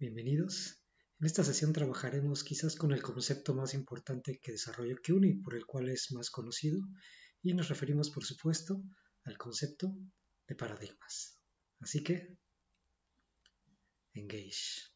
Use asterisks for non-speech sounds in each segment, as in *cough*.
Bienvenidos. En esta sesión trabajaremos quizás con el concepto más importante que desarrolló CUNY, por el cual es más conocido, y nos referimos, por supuesto, al concepto de paradigmas. Así que, engage.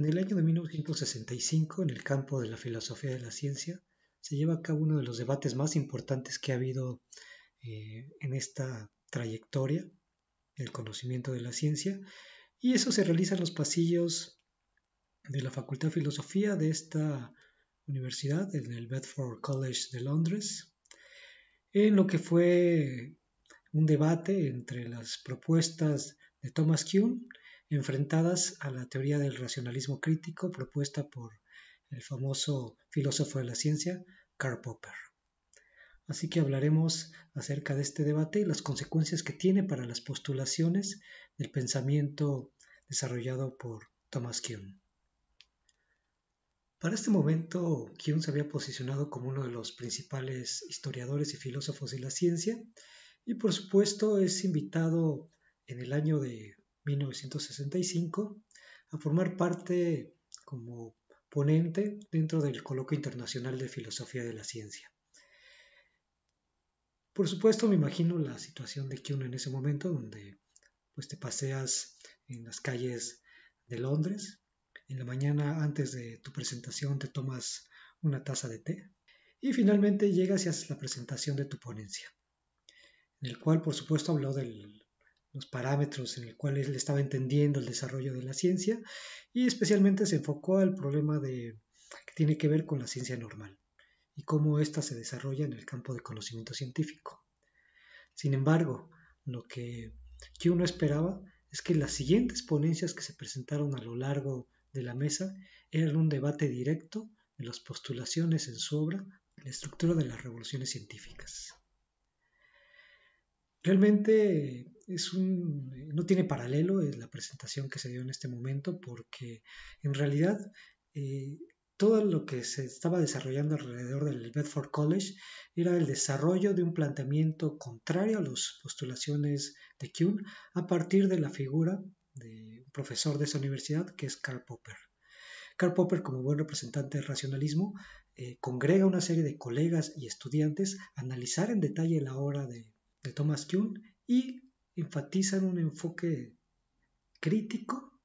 En el año de 1965, en el campo de la filosofía de la ciencia, se lleva a cabo uno de los debates más importantes que ha habido eh, en esta trayectoria, el conocimiento de la ciencia, y eso se realiza en los pasillos de la Facultad de Filosofía de esta universidad, en el Bedford College de Londres, en lo que fue un debate entre las propuestas de Thomas Kuhn enfrentadas a la teoría del racionalismo crítico propuesta por el famoso filósofo de la ciencia, Karl Popper. Así que hablaremos acerca de este debate y las consecuencias que tiene para las postulaciones del pensamiento desarrollado por Thomas Kuhn. Para este momento, Kuhn se había posicionado como uno de los principales historiadores y filósofos de la ciencia y por supuesto es invitado en el año de 1965 a formar parte como ponente dentro del Coloquio Internacional de Filosofía de la Ciencia. Por supuesto, me imagino la situación de Kuhn en ese momento, donde pues te paseas en las calles de Londres, en la mañana antes de tu presentación te tomas una taza de té y finalmente llegas y haces la presentación de tu ponencia, en el cual por supuesto habló del los parámetros en el cuales él estaba entendiendo el desarrollo de la ciencia y especialmente se enfocó al problema de, que tiene que ver con la ciencia normal y cómo ésta se desarrolla en el campo de conocimiento científico. Sin embargo, lo que, que uno esperaba es que las siguientes ponencias que se presentaron a lo largo de la mesa eran un debate directo de las postulaciones en su obra, la estructura de las revoluciones científicas. Realmente un, eh, no tiene paralelo en eh, la presentación que se dio en este momento porque en realidad eh, todo lo que se estaba desarrollando alrededor del Bedford College era el desarrollo de un planteamiento contrario a las postulaciones de Kuhn a partir de la figura de un profesor de esa universidad que es Karl Popper. Karl Popper, como buen representante del racionalismo, congrega una serie de colegas y estudiantes a analizar en detalle la obra de, de Thomas Kuhn y enfatizan un enfoque crítico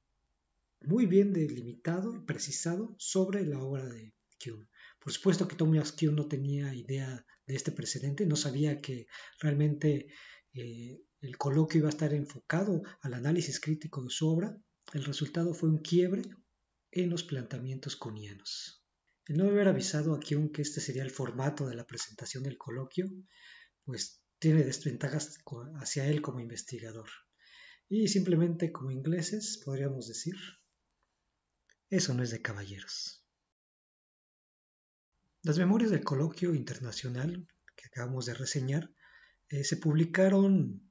muy bien delimitado y precisado sobre la obra de Kuhn. Por supuesto que Tomás Kuhn no tenía idea de este precedente, no sabía que realmente eh, el coloquio iba a estar enfocado al análisis crítico de su obra. El resultado fue un quiebre en los planteamientos conianos. El no haber avisado a Kuhn que este sería el formato de la presentación del coloquio, pues tiene desventajas hacia él como investigador. Y simplemente como ingleses podríamos decir, eso no es de caballeros. Las memorias del coloquio internacional que acabamos de reseñar eh, se publicaron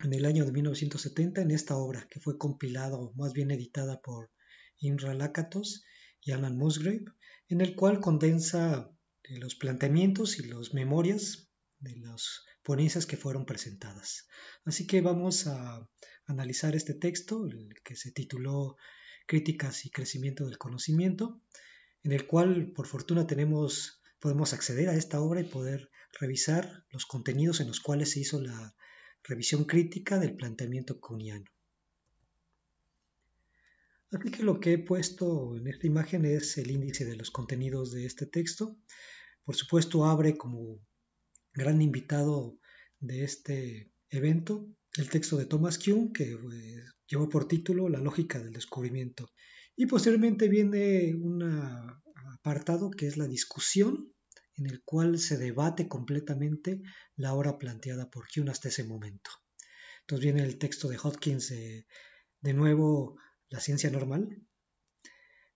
en el año de 1970 en esta obra que fue compilada o más bien editada por Inra Lakatos y Alan Musgrave, en el cual condensa eh, los planteamientos y las memorias de las ponencias que fueron presentadas. Así que vamos a analizar este texto, el que se tituló Críticas y crecimiento del conocimiento, en el cual por fortuna tenemos podemos acceder a esta obra y poder revisar los contenidos en los cuales se hizo la revisión crítica del planteamiento kuhniano. Aquí que lo que he puesto en esta imagen es el índice de los contenidos de este texto. Por supuesto, abre como gran invitado de este evento, el texto de Thomas Kuhn, que lleva pues, llevó por título La lógica del descubrimiento. Y posteriormente viene un apartado que es la discusión, en el cual se debate completamente la hora planteada por Kuhn hasta ese momento. Entonces viene el texto de Hopkins, eh, de nuevo, La ciencia normal.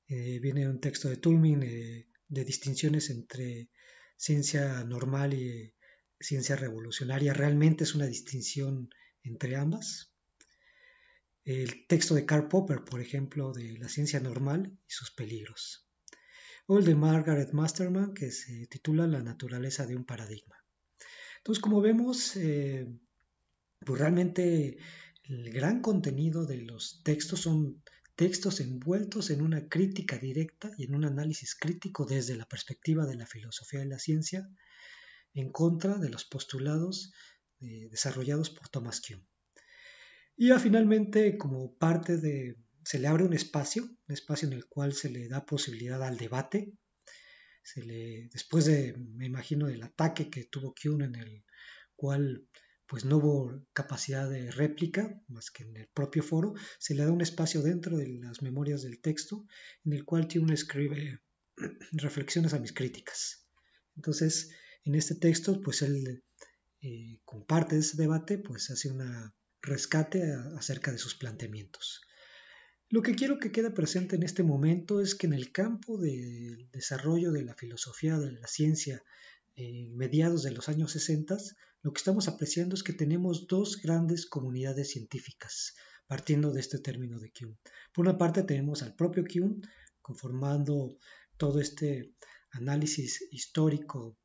Eh, viene un texto de Tulmin eh, de distinciones entre ciencia normal y ciencia revolucionaria. ¿Realmente es una distinción entre ambas? El texto de Karl Popper, por ejemplo, de La ciencia normal y sus peligros. O el de Margaret Masterman, que se titula La naturaleza de un paradigma. Entonces, como vemos, eh, pues realmente el gran contenido de los textos son textos envueltos en una crítica directa y en un análisis crítico desde la perspectiva de la filosofía de la ciencia, en contra de los postulados eh, desarrollados por Thomas Kuhn. Y ya finalmente, como parte de, se le abre un espacio, un espacio en el cual se le da posibilidad al debate. Se le, después de, me imagino, del ataque que tuvo Kuhn en el cual pues no hubo capacidad de réplica más que en el propio foro, se le da un espacio dentro de las memorias del texto en el cual Kuhn escribe *clears throat* reflexiones a mis críticas. Entonces, en este texto, pues él eh, comparte ese debate, pues hace un rescate acerca de sus planteamientos. Lo que quiero que quede presente en este momento es que en el campo del desarrollo de la filosofía, de la ciencia, eh, mediados de los años 60, lo que estamos apreciando es que tenemos dos grandes comunidades científicas, partiendo de este término de Kuhn. Por una parte tenemos al propio Kuhn, conformando todo este análisis histórico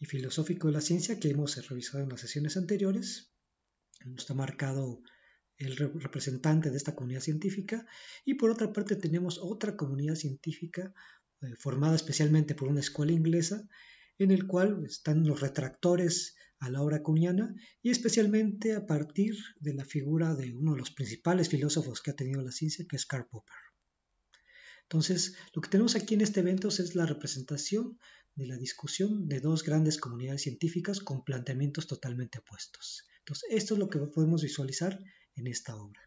y filosófico de la ciencia que hemos revisado en las sesiones anteriores. Está marcado el representante de esta comunidad científica y por otra parte tenemos otra comunidad científica eh, formada especialmente por una escuela inglesa en el cual están los retractores a la obra cuniana y especialmente a partir de la figura de uno de los principales filósofos que ha tenido la ciencia, que es Karl Popper. Entonces, lo que tenemos aquí en este evento es la representación de la discusión de dos grandes comunidades científicas con planteamientos totalmente opuestos. Entonces, esto es lo que podemos visualizar en esta obra.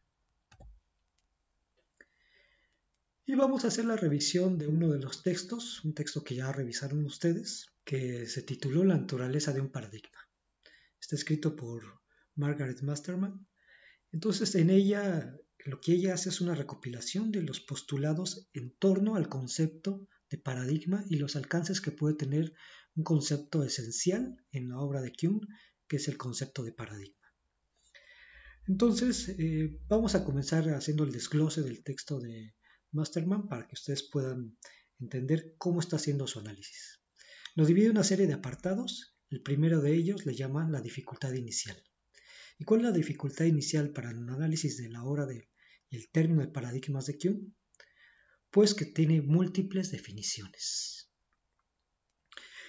Y vamos a hacer la revisión de uno de los textos, un texto que ya revisaron ustedes, que se tituló La naturaleza de un paradigma. Está escrito por Margaret Masterman. Entonces, en ella, lo que ella hace es una recopilación de los postulados en torno al concepto de paradigma y los alcances que puede tener un concepto esencial en la obra de Kuhn, que es el concepto de paradigma. Entonces, eh, vamos a comenzar haciendo el desglose del texto de Masterman para que ustedes puedan entender cómo está haciendo su análisis. Lo divide en una serie de apartados. El primero de ellos le llama la dificultad inicial. ¿Y cuál es la dificultad inicial para un análisis de la obra y el término de paradigmas de Kuhn? pues que tiene múltiples definiciones.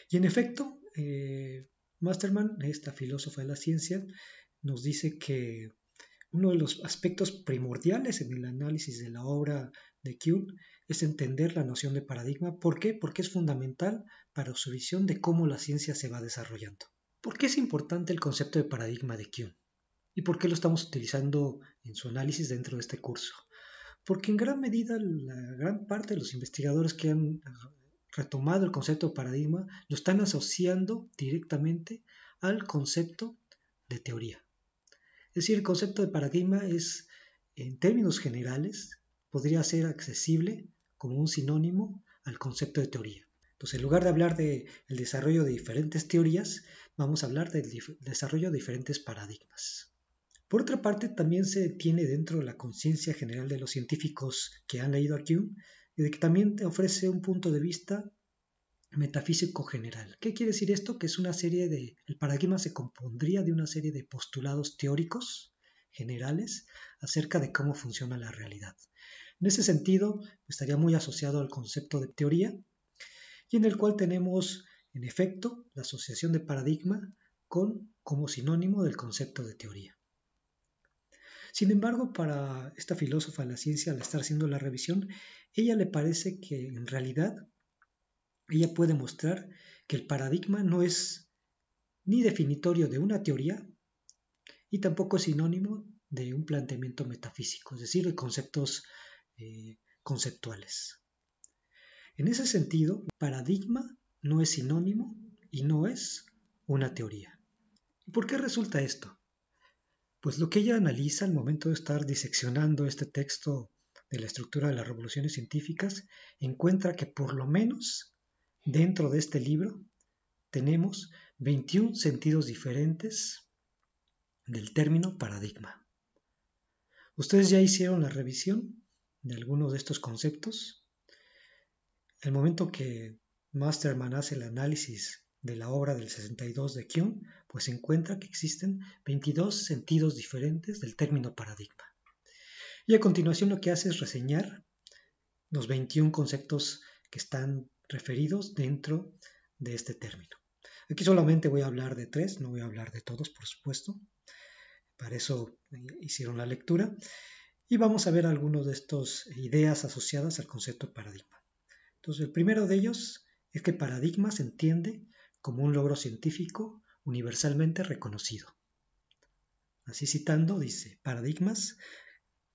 Y en efecto, eh, Masterman, esta filósofa de la ciencia, nos dice que uno de los aspectos primordiales en el análisis de la obra de Kuhn es entender la noción de paradigma. ¿Por qué? Porque es fundamental para su visión de cómo la ciencia se va desarrollando. ¿Por qué es importante el concepto de paradigma de Kuhn? ¿Y por qué lo estamos utilizando en su análisis dentro de este curso? porque en gran medida la gran parte de los investigadores que han eh, retomado el concepto de paradigma lo están asociando directamente al concepto de teoría. Es decir, el concepto de paradigma es, en términos generales, podría ser accesible como un sinónimo al concepto de teoría. Entonces, en lugar de hablar del desarrollo de diferentes teorías, vamos a hablar del desarrollo de diferentes paradigmas. Por otra parte, también se tiene dentro de la conciencia general de los científicos que han leído a y de que también ofrece un punto de vista metafísico general. ¿Qué quiere decir esto? Que es una serie de... El paradigma se compondría de una serie de postulados teóricos generales acerca de cómo funciona la realidad. En ese sentido, estaría muy asociado al concepto de teoría, y en el cual tenemos, en efecto, la asociación de paradigma con como sinónimo del concepto de teoría. Sin embargo, para esta filósofa de la ciencia, al estar haciendo la revisión, ella le parece que en realidad ella puede mostrar que el paradigma no es ni definitorio de una teoría y tampoco es sinónimo de un planteamiento metafísico, es decir, de conceptos eh, conceptuales. En ese sentido, paradigma no es sinónimo y no es una teoría. ¿Y por qué resulta esto? Pues lo que ella analiza al momento de estar diseccionando este texto de la estructura de las revoluciones científicas, encuentra que por lo menos dentro de este libro tenemos 21 sentidos diferentes del término paradigma. ¿Ustedes ya hicieron la revisión de algunos de estos conceptos? El momento que Masterman hace el análisis de la obra del 62 de Kuhn, pues se encuentra que existen 22 sentidos diferentes del término paradigma. Y a continuación lo que hace es reseñar los 21 conceptos que están referidos dentro de este término. Aquí solamente voy a hablar de tres, no voy a hablar de todos, por supuesto. Para eso eh, hicieron la lectura. Y vamos a ver algunos de estas ideas asociadas al concepto paradigma. Entonces, el primero de ellos es que paradigma se entiende como un logro científico universalmente reconocido. Así citando, dice, paradigmas,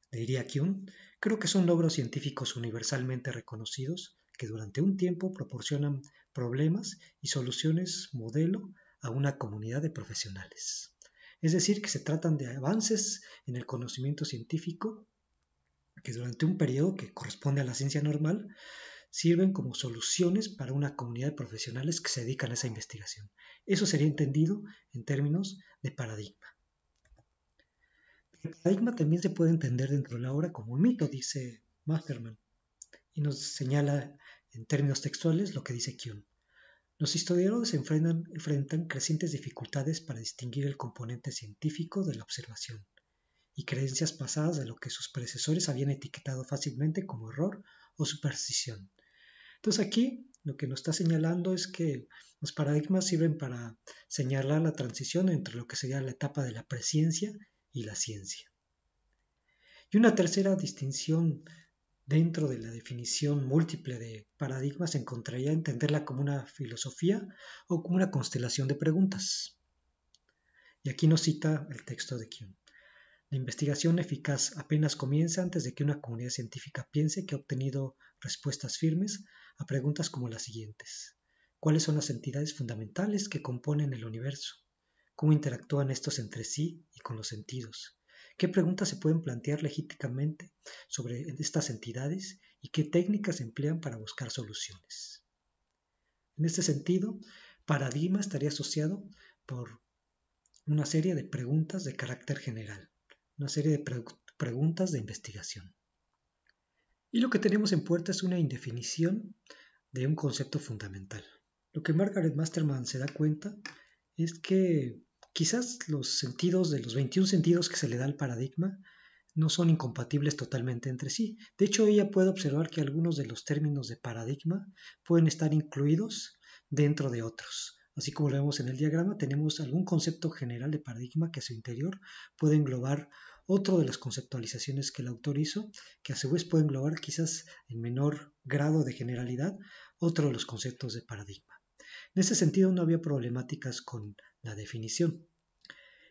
diría Kuhn, creo que son logros científicos universalmente reconocidos que durante un tiempo proporcionan problemas y soluciones modelo a una comunidad de profesionales. Es decir, que se tratan de avances en el conocimiento científico que durante un periodo que corresponde a la ciencia normal sirven como soluciones para una comunidad de profesionales que se dedican a esa investigación. Eso sería entendido en términos de paradigma. El paradigma también se puede entender dentro de la obra como un mito, dice Masterman, y nos señala en términos textuales lo que dice Kuhn. Los historiadores enfrentan crecientes dificultades para distinguir el componente científico de la observación y creencias pasadas de lo que sus predecesores habían etiquetado fácilmente como error o superstición. Entonces aquí lo que nos está señalando es que los paradigmas sirven para señalar la transición entre lo que sería la etapa de la presciencia y la ciencia. Y una tercera distinción dentro de la definición múltiple de paradigmas encontraría entenderla como una filosofía o como una constelación de preguntas. Y aquí nos cita el texto de Kuhn. La investigación eficaz apenas comienza antes de que una comunidad científica piense que ha obtenido respuestas firmes a preguntas como las siguientes. ¿Cuáles son las entidades fundamentales que componen el universo? ¿Cómo interactúan estos entre sí y con los sentidos? ¿Qué preguntas se pueden plantear legítimamente sobre estas entidades y qué técnicas se emplean para buscar soluciones? En este sentido, paradigma estaría asociado por una serie de preguntas de carácter general una serie de preguntas de investigación. Y lo que tenemos en puerta es una indefinición de un concepto fundamental. Lo que Margaret Masterman se da cuenta es que quizás los sentidos de los 21 sentidos que se le da al paradigma no son incompatibles totalmente entre sí. De hecho, ella puede observar que algunos de los términos de paradigma pueden estar incluidos dentro de otros. Así como lo vemos en el diagrama, tenemos algún concepto general de paradigma que a su interior puede englobar otro de las conceptualizaciones que el autor hizo, que a su vez puede englobar quizás en menor grado de generalidad otro de los conceptos de paradigma. En ese sentido no había problemáticas con la definición.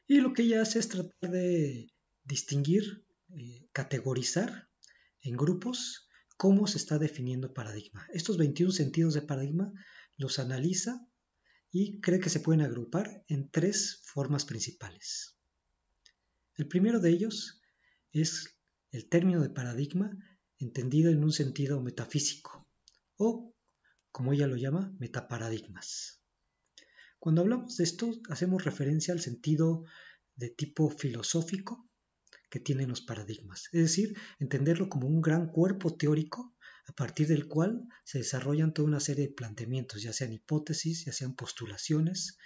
Y lo que ella hace es tratar de distinguir, eh, categorizar en grupos cómo se está definiendo paradigma. Estos 21 sentidos de paradigma los analiza y cree que se pueden agrupar en tres formas principales. El primero de ellos es el término de paradigma entendido en un sentido metafísico o, como ella lo llama, metaparadigmas. Cuando hablamos de esto, hacemos referencia al sentido de tipo filosófico que tienen los paradigmas, es decir, entenderlo como un gran cuerpo teórico a partir del cual se desarrollan toda una serie de planteamientos, ya sean hipótesis, ya sean postulaciones,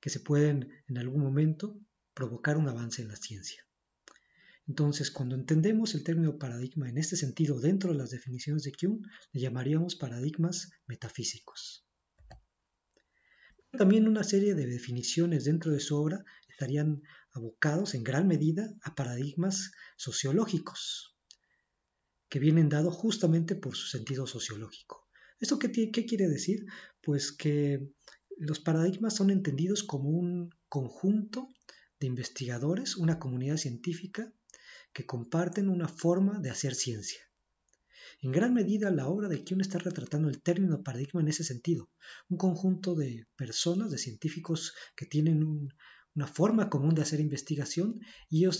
que se pueden en algún momento provocar un avance en la ciencia. Entonces, cuando entendemos el término paradigma en este sentido dentro de las definiciones de Kuhn, le llamaríamos paradigmas metafísicos. También una serie de definiciones dentro de su obra estarían abocados en gran medida a paradigmas sociológicos, que vienen dados justamente por su sentido sociológico. ¿Esto qué, quiere decir? Pues que los paradigmas son entendidos como un conjunto de investigadores, una comunidad científica, que comparten una forma de hacer ciencia. En gran medida la obra de Kuhn está retratando el término paradigma en ese sentido, un conjunto de personas, de científicos que tienen una forma común de hacer investigación y ellos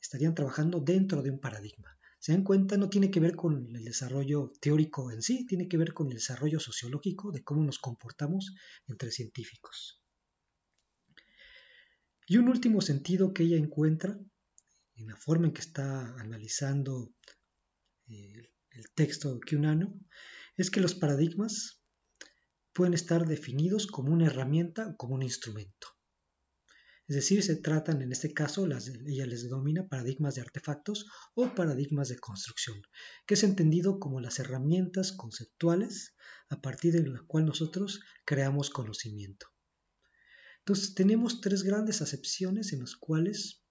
estarían trabajando dentro de un paradigma se dan cuenta, no tiene que ver con el desarrollo teórico en sí, tiene que ver con el desarrollo sociológico de cómo nos comportamos entre científicos. Y un último sentido que ella encuentra en la forma en que está analizando eh, el, texto de Cunano es que los paradigmas pueden estar definidos como una herramienta o como un instrumento. Es decir, se tratan en este caso, las, ella les denomina paradigmas de artefactos o paradigmas de construcción, que es entendido como las herramientas conceptuales a partir de las cuales nosotros creamos conocimiento. Entonces, tenemos tres grandes acepciones en las cuales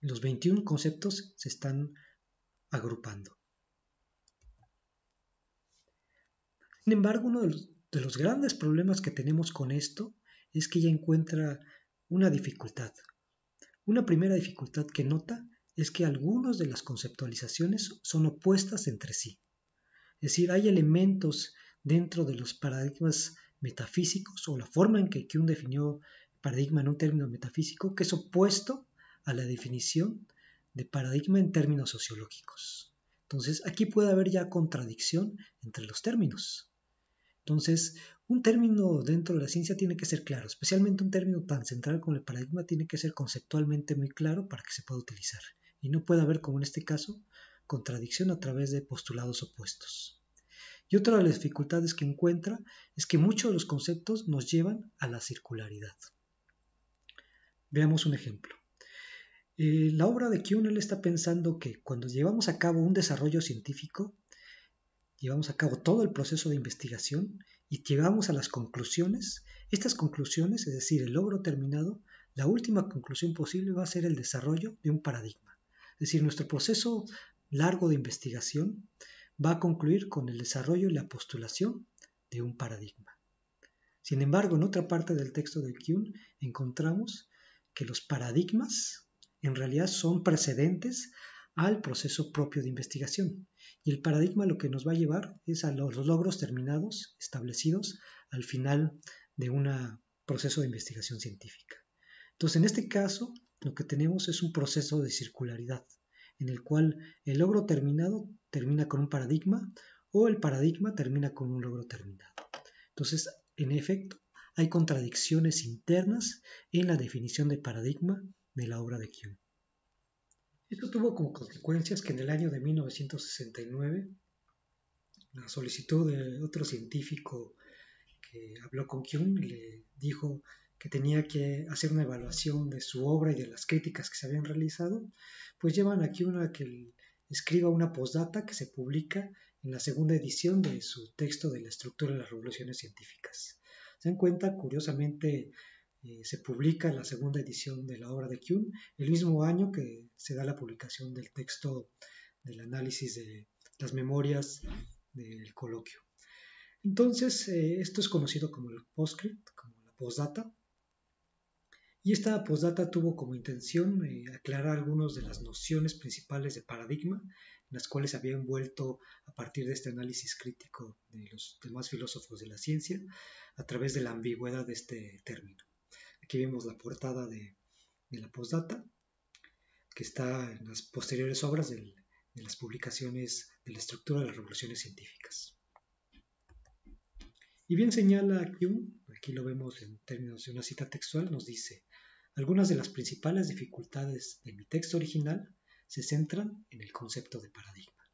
los 21 conceptos se están agrupando. Sin embargo, uno de los, de los, grandes problemas que tenemos con esto es que ella encuentra una dificultad. Una primera dificultad que nota es que algunas de las conceptualizaciones son opuestas entre sí. Es decir, hay elementos dentro de los paradigmas metafísicos o la forma en que Kuhn definió paradigma en un término metafísico que es opuesto a la definición de paradigma en términos sociológicos. Entonces, aquí puede haber ya contradicción entre los términos. Entonces, un término dentro de la ciencia tiene que ser claro, especialmente un término tan central como el paradigma tiene que ser conceptualmente muy claro para que se pueda utilizar y no puede haber, como en este caso, contradicción a través de postulados opuestos. Y otra de las dificultades que encuentra es que muchos de los conceptos nos llevan a la circularidad. Veamos un ejemplo. Eh, la obra de Kuhnel está pensando que cuando llevamos a cabo un desarrollo científico, llevamos a cabo todo el proceso de investigación y llegamos a las conclusiones, estas conclusiones, es decir, el logro terminado, la última conclusión posible va a ser el desarrollo de un paradigma. Es decir, nuestro proceso largo de investigación va a concluir con el desarrollo y la postulación de un paradigma. Sin embargo, en otra parte del texto de Kuhn encontramos que los paradigmas en realidad son precedentes al proceso propio de investigación. Y el paradigma lo que nos va a llevar es a los logros terminados, establecidos al final de un proceso de investigación científica. Entonces, en este caso, lo que tenemos es un proceso de circularidad, en el cual el logro terminado termina con un paradigma o el paradigma termina con un logro terminado. Entonces, en efecto, hay contradicciones internas en la definición de paradigma de la obra de Kuhn. Esto tuvo como consecuencias que en el año de 1969 la solicitud de otro científico que habló con Kuhn le dijo que tenía que hacer una evaluación de su obra y de las críticas que se habían realizado, pues llevan a Kuhn a que escriba una postdata que se publica en la segunda edición de su texto de la estructura de las revoluciones científicas. Se dan cuenta, curiosamente, eh, se publica la segunda edición de la obra de Kuhn, el mismo año que se da la publicación del texto del análisis de las memorias del coloquio. Entonces, eh, esto es conocido como el postscript, como la postdata, y esta postdata tuvo como intención eh, aclarar algunas de las nociones principales de paradigma en las cuales se había envuelto a partir de este análisis crítico de los demás filósofos de la ciencia a través de la ambigüedad de este término. Aquí vemos la portada de, la postdata, que está en las posteriores obras de las publicaciones de la estructura de las revoluciones científicas. Y bien señala aquí, aquí lo vemos en términos de una cita textual, nos dice, algunas de las principales dificultades de mi texto original se centran en el concepto de paradigma.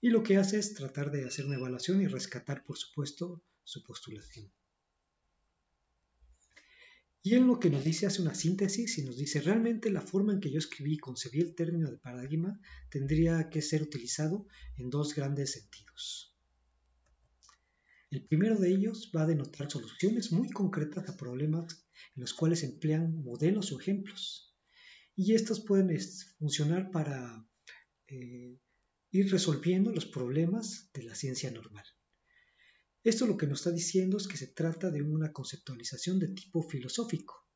Y lo que hace es tratar de hacer una evaluación y rescatar, por supuesto, su postulación. Y en lo que nos dice hace una síntesis y nos dice, realmente la forma en que yo escribí y concebí el término de paradigma tendría que ser utilizado en dos grandes sentidos. El primero de ellos va a denotar soluciones muy concretas a problemas en los cuales emplean modelos o ejemplos. Y estos pueden funcionar para eh, ir resolviendo los problemas de la ciencia normal. Esto lo que nos está diciendo es que se trata de una conceptualización de tipo filosófico.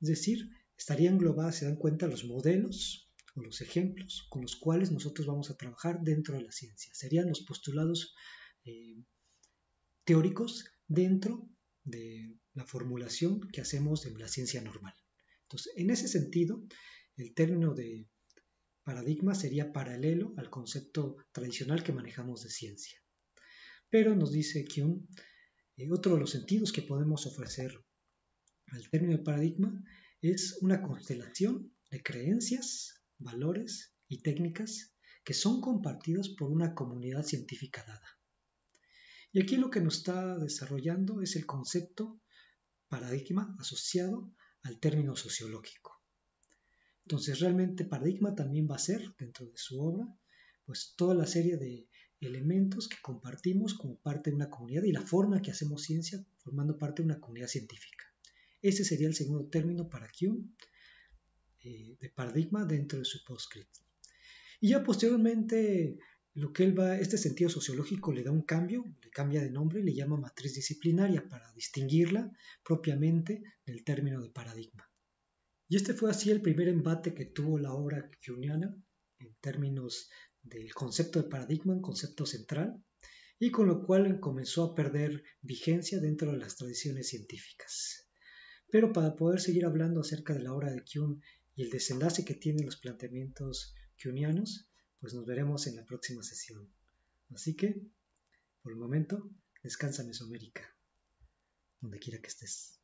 Es decir, estarían englobada, se dan cuenta, los modelos o los ejemplos con los cuales nosotros vamos a trabajar dentro de la ciencia. Serían los postulados eh, teóricos dentro de la formulación que hacemos en la ciencia normal. Entonces, en ese sentido, el término de paradigma sería paralelo al concepto tradicional que manejamos de ciencia. Pero nos dice que eh, otro de los sentidos que podemos ofrecer al término de paradigma es una constelación de creencias, valores y técnicas que son compartidos por una comunidad científica dada. Y aquí lo que nos está desarrollando es el concepto paradigma asociado al término sociológico. Entonces realmente paradigma también va a ser dentro de su obra pues toda la serie de elementos que compartimos como parte de una comunidad y la forma que hacemos ciencia formando parte de una comunidad científica. Ese sería el segundo término para Q eh, de paradigma dentro de su postscript. Y ya posteriormente, lo que él va, este sentido sociológico le da un cambio, le cambia de nombre y le llama matriz disciplinaria para distinguirla propiamente del término de paradigma. Y este fue así el primer embate que tuvo la obra Kuhniana en términos del concepto de paradigma, un concepto central, y con lo cual comenzó a perder vigencia dentro de las tradiciones científicas. Pero para poder seguir hablando acerca de la obra de Kuhn y el desenlace que tienen los planteamientos kuhnianos, pues nos veremos en la próxima sesión. Así que, por el momento, descansa Mesoamérica, donde quiera que estés.